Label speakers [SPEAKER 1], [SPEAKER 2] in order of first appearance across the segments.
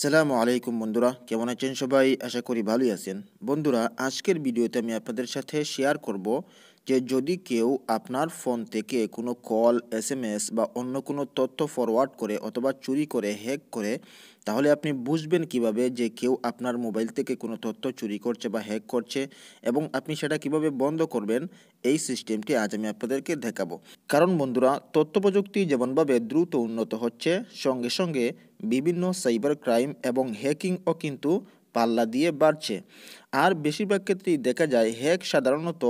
[SPEAKER 1] সালাম আলাইকুম বন্ধুরা কেমন আছেন সবাই আশা করি ভালোই আছেন বন্ধুরা আজকের ভিডিওতে আমি আপনাদের সাথে শেয়ার করব যে যদি কেউ আপনার ফোন থেকে কোনো কল এস এম এস বা অন্য কোনো তথ্য ফরওয়ার্ড করে অথবা চুরি করে হ্যাক করে তাহলে আপনি বুঝবেন কিভাবে যে কেউ আপনার মোবাইল থেকে কোনো তথ্য চুরি করছে বা হ্যাক করছে এবং আপনি সেটা কিভাবে বন্ধ করবেন এই সিস্টেমটি আজ আমি আপনাদেরকে দেখাবো কারণ বন্ধুরা তথ্য প্রযুক্তি যেমনভাবে দ্রুত উন্নত হচ্ছে সঙ্গে সঙ্গে বিভিন্ন সাইবার ক্রাইম এবং হ্যাকিংও কিন্তু পাল্লা দিয়ে বাড়ছে আর বেশিরভাগ ক্ষেত্রেই দেখা যায় হ্যাক সাধারণত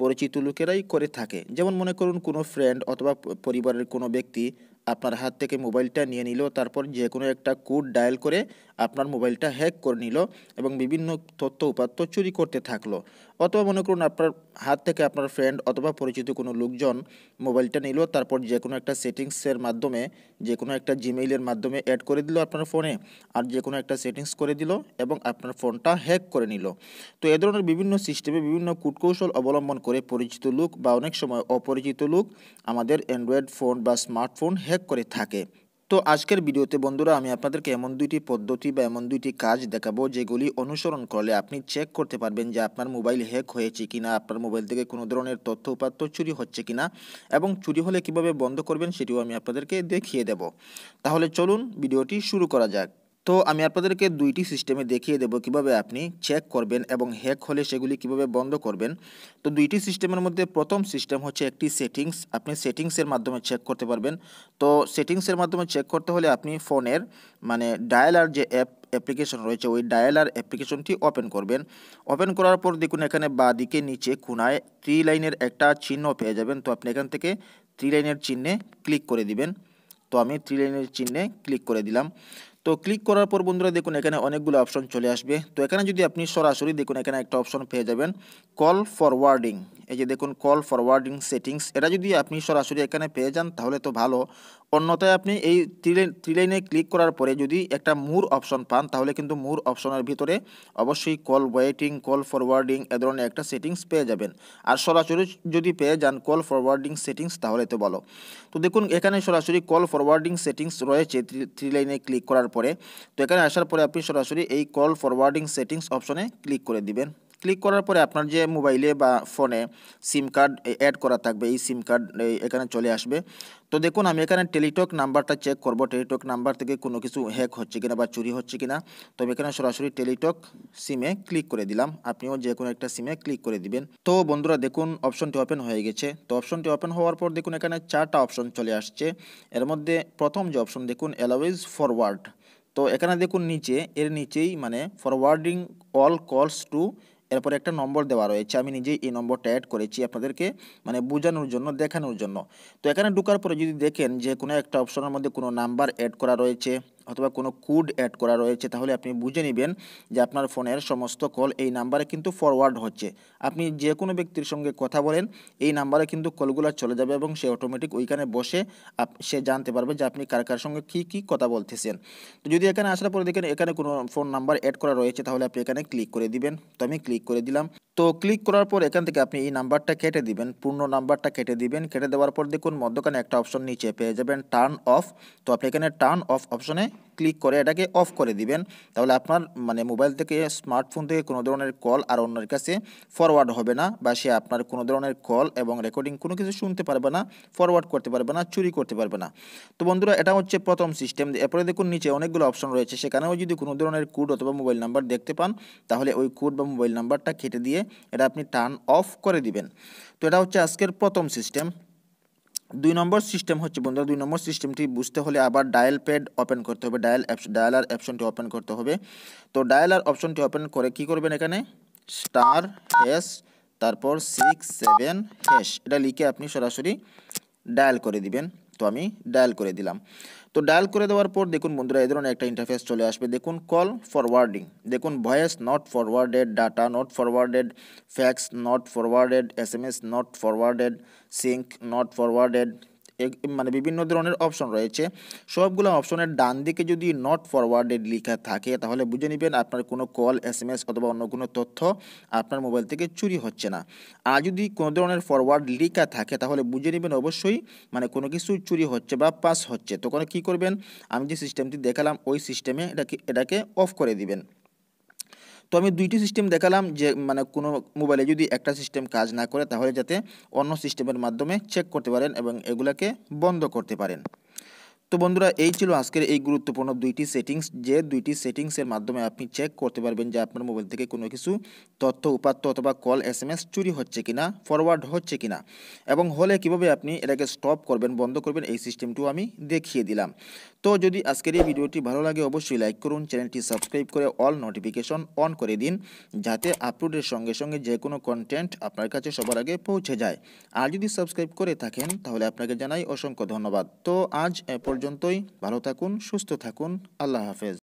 [SPEAKER 1] পরিচিত লোকেরাই করে থাকে যেমন মনে করুন কোনো ফ্রেন্ড অথবা পরিবারের কোনো ব্যক্তি আপনার হাত থেকে মোবাইলটা নিয়ে নিল তারপর যে কোনো একটা কোড ডায়াল করে আপনার মোবাইলটা হ্যাক করে নিল এবং বিভিন্ন তথ্য উপাত্ত চুরি করতে থাকলো অথবা মনে করুন আপনার হাত থেকে আপনার ফ্রেন্ড অথবা পরিচিত কোনো লোকজন মোবাইলটা নিল তারপর যে কোনো একটা সেটিংসের মাধ্যমে যে কোনো একটা জিমেইলের মাধ্যমে অ্যাড করে দিল আপনার ফোনে আর যে কোনো একটা সেটিংস করে দিল এবং আপনার ফোনটা হ্যাক করে নিল তো এ ধরনের বিভিন্ন সিস্টেমে বিভিন্ন কূটকৌশল অবলম্বন করে পরিচিত লোক বা অনেক সময় অপরিচিত লোক আমাদের অ্যান্ড্রয়েড ফোন বা স্মার্টফোন হ্যাক উল্লেখ করে থাকে তো আজকের ভিডিওতে বন্ধুরা আমি আপনাদেরকে এমন দুইটি পদ্ধতি বা এমন দুইটি কাজ দেখাবো যেগুলি অনুসরণ করলে আপনি চেক করতে পারবেন যে আপনার মোবাইল হ্যাক হয়েছে কিনা আপনার মোবাইল থেকে কোনো ধরনের তথ্য উপাত্ত চুরি হচ্ছে কিনা এবং চুরি হলে কিভাবে বন্ধ করবেন সেটিও আমি আপনাদেরকে দেখিয়ে দেব তাহলে চলুন ভিডিওটি শুরু করা যাক তো আমি আপনাদেরকে দুইটি সিস্টেমে দেখিয়ে দেব কিভাবে আপনি চেক করবেন এবং হ্যাক হলে সেগুলি কিভাবে বন্ধ করবেন তো দুইটি সিস্টেমের মধ্যে প্রথম সিস্টেম হচ্ছে একটি সেটিংস আপনি সেটিংসের মাধ্যমে চেক করতে পারবেন তো সেটিংসের মাধ্যমে চেক করতে হলে আপনি ফোনের মানে ডায়ালার যে অ্যাপ অ্যাপ্লিকেশন রয়েছে ওই ডায়ালার অ্যাপ্লিকেশনটি ওপেন করবেন ওপেন করার পর দেখুন এখানে বা দিকে নিচে কোনায় থ্রি লাইনের একটা চিহ্ন পেয়ে যাবেন তো আপনি এখান থেকে থ্রি লাইনের চিহ্নে ক্লিক করে দিবেন তো আমি থ্রি লাইনের চিহ্নে ক্লিক করে দিলাম তো ক্লিক করার পর বন্ধুরা দেখুন এখানে অনেকগুলো অপশন চলে আসবে তো এখানে যদি আপনি সরাসরি দেখুন এখানে একটা অপশন পেয়ে যাবেন কল ফরওয়ার্ডিং এই যে দেখুন কল ফরওয়ার্ডিং সেটিংস এটা যদি আপনি সরাসরি এখানে পেয়ে যান তাহলে তো ভালো অন্যথায় আপনি এই ত্রিলাইনে ক্লিক করার পরে যদি একটা মুর অপশন পান তাহলে কিন্তু মুর অপশনের ভিতরে অবশ্যই কল ওয়েটিং কল ফরওয়ার্ডিং এ ধরনের একটা সেটিংস পেয়ে যাবেন আর সরাসরি যদি পেয়ে যান কল ফরওয়ার্ডিং সেটিংস তাহলে তো ভালো তো দেখুন এখানে সরাসরি কল ফরওয়ার্ডিং সেটিংস রয়েছে ত্রিলাইনে ক্লিক করার পর পরে তো এখানে আসার পরে আপনি সরাসরি এই কল ফরওয়ার্ডিং সেটিংস অপশনে ক্লিক করে দিবেন ক্লিক করার পরে আপনার যে মোবাইলে বা ফোনে সিম কার্ড অ্যাড করা থাকবে এই সিম কার্ড এখানে চলে আসবে তো দেখুন আমি এখানে টেলিটক নাম্বারটা চেক করব টেলিটক নাম্বার থেকে কোনো কিছু হ্যাক হচ্ছে কিনা বা চুরি হচ্ছে কিনা তো আমি এখানে সরাসরি টেলিটক সিমে ক্লিক করে দিলাম আপনিও যে কোনো একটা সিমে ক্লিক করে দিবেন তো বন্ধুরা দেখুন অপশনটি ওপেন হয়ে গেছে তো অপশনটি ওপেন হওয়ার পর দেখুন এখানে চারটা অপশন চলে আসছে এর মধ্যে প্রথম যে অপশন দেখুন অ্যালাওয়েজ ফরওয়ার্ড তো এখানে দেখুন নিচে এর নিচেই মানে ফরওয়ার্ডিং অল কলস টু এরপরে একটা নম্বর দেওয়া রয়েছে আমি নিজেই এই নম্বরটা অ্যাড করেছি আপনাদেরকে মানে বোঝানোর জন্য দেখানোর জন্য তো এখানে ঢুকার পরে যদি দেখেন যে কোনো একটা অপশনের মধ্যে কোনো নাম্বার অ্যাড করা রয়েছে অথবা কোনো কোড অ্যাড করা রয়েছে তাহলে আপনি বুঝে নেবেন যে আপনার ফোনের সমস্ত কল এই নাম্বারে কিন্তু ফরওয়ার্ড হচ্ছে আপনি যে কোনো ব্যক্তির সঙ্গে কথা বলেন এই নাম্বারে কিন্তু কলগুলো চলে যাবে এবং সে অটোমেটিক ওইখানে বসে সে জানতে পারবে যে আপনি কার কার সঙ্গে কী কী কথা বলতেছেন তো যদি এখানে আসার পরে দেখেন এখানে কোনো ফোন নাম্বার অ্যাড করা রয়েছে তাহলে আপনি এখানে ক্লিক করে দিবেন তো আমি ক্লিক করে দিলাম তো ক্লিক করার পর এখান থেকে আপনি এই নাম্বারটা কেটে দিবেন পূর্ণ নাম্বারটা কেটে দিবেন কেটে দেওয়ার পর দেখুন মধ্যখানে একটা অপশন নিচে পেয়ে যাবেন টার্ন অফ তো আপনি এখানে টার্ন অফ অপশনে ক্লিক করে এটাকে অফ করে দিবেন তাহলে আপনার মানে মোবাইল থেকে স্মার্টফোন থেকে কোনো ধরনের কল আর অন্যের কাছে ফরওয়ার্ড হবে না বা সে আপনার কোনো ধরনের কল এবং রেকর্ডিং কোনো কিছু শুনতে পারবে না ফরওয়ার্ড করতে পারবে না চুরি করতে পারবে না তো বন্ধুরা এটা হচ্ছে প্রথম সিস্টেম এরপরে দেখুন নিচে অনেকগুলো অপশন রয়েছে সেখানেও যদি কোনো ধরনের কোড অথবা মোবাইল নাম্বার দেখতে পান তাহলে ওই কোড বা মোবাইল নাম্বারটা কেটে দিয়ে এটা আপনি টার্ন অফ করে দিবেন তো এটা হচ্ছে আজকের প্রথম সিস্টেম দুই নম্বর সিস্টেম হচ্ছে বন্ধুরা দুই নম্বর সিস্টেমটি বুঝতে হলে আবার ডায়াল প্যাড ওপেন করতে হবে ডায়াল অ্যাপস ডায়ালার অপশনটি ওপেন করতে হবে তো ডায়ালার অপশনটি ওপেন করে কি করবেন এখানে স্টার হ্যাশ তারপর সিক্স সেভেন হ্যাশ এটা লিখে আপনি সরাসরি ডায়াল করে দিবেন তো আমি ডায়াল করে দিলাম তো ডায়াল করে দেওয়ার পর দেখুন বন্ধুরা এই ধরনের একটা ইন্টারফেস চলে আসবে দেখুন কল ফরওয়ার্ডিং দেখুন voice not forwarded data not forwarded fax not forwarded S M S not forwarded sync not forwarded মানে বিভিন্ন ধরনের অপশন রয়েছে সবগুলো অপশনের ডান দিকে যদি নট ফরওয়ার্ডেড লেখা থাকে তাহলে বুঝে নেবেন আপনার কোনো কল এস এম এস অথবা অন্য কোনো তথ্য আপনার মোবাইল থেকে চুরি হচ্ছে না আর যদি কোনো ধরনের ফরওয়ার্ড লেখা থাকে তাহলে বুঝে নেবেন অবশ্যই মানে কোনো কিছু চুরি হচ্ছে বা পাস হচ্ছে তখন কি করবেন আমি যে সিস্টেমটি দেখালাম ওই সিস্টেমে এটাকে এটাকে অফ করে দিবেন তো আমি দুইটি সিস্টেম দেখালাম যে মানে কোনো মোবাইলে যদি একটা সিস্টেম কাজ না করে তাহলে যাতে অন্য সিস্টেমের মাধ্যমে চেক করতে পারেন এবং এগুলাকে বন্ধ করতে পারেন তো বন্ধুরা এই ছিল আজকের এই গুরুত্বপূর্ণ দুইটি সেটিংস যে দুইটি সেটিংসের মাধ্যমে আপনি চেক করতে পারবেন যে আপনার মোবাইল থেকে কোনো কিছু তথ্য উপাত্ত অথবা কল এস এম এস চুরি হচ্ছে কিনা ফরওয়ার্ড হচ্ছে কিনা এবং হলে কিভাবে আপনি এটাকে স্টপ করবেন বন্ধ করবেন এই সিস্টেমটিও আমি দেখিয়ে দিলাম তো যদি আজকের এই ভিডিওটি ভালো লাগে অবশ্যই লাইক করুন চ্যানেলটি সাবস্ক্রাইব করে অল নোটিফিকেশন অন করে দিন যাতে আপলোডের সঙ্গে সঙ্গে যে কোনো কন্টেন্ট আপনার কাছে সবার আগে পৌঁছে যায় আর যদি সাবস্ক্রাইব করে থাকেন তাহলে আপনাকে জানাই অসংখ্য ধন্যবাদ তো আজ পর্যন্তই ভালো থাকুন সুস্থ থাকুন আল্লাহ হাফেজ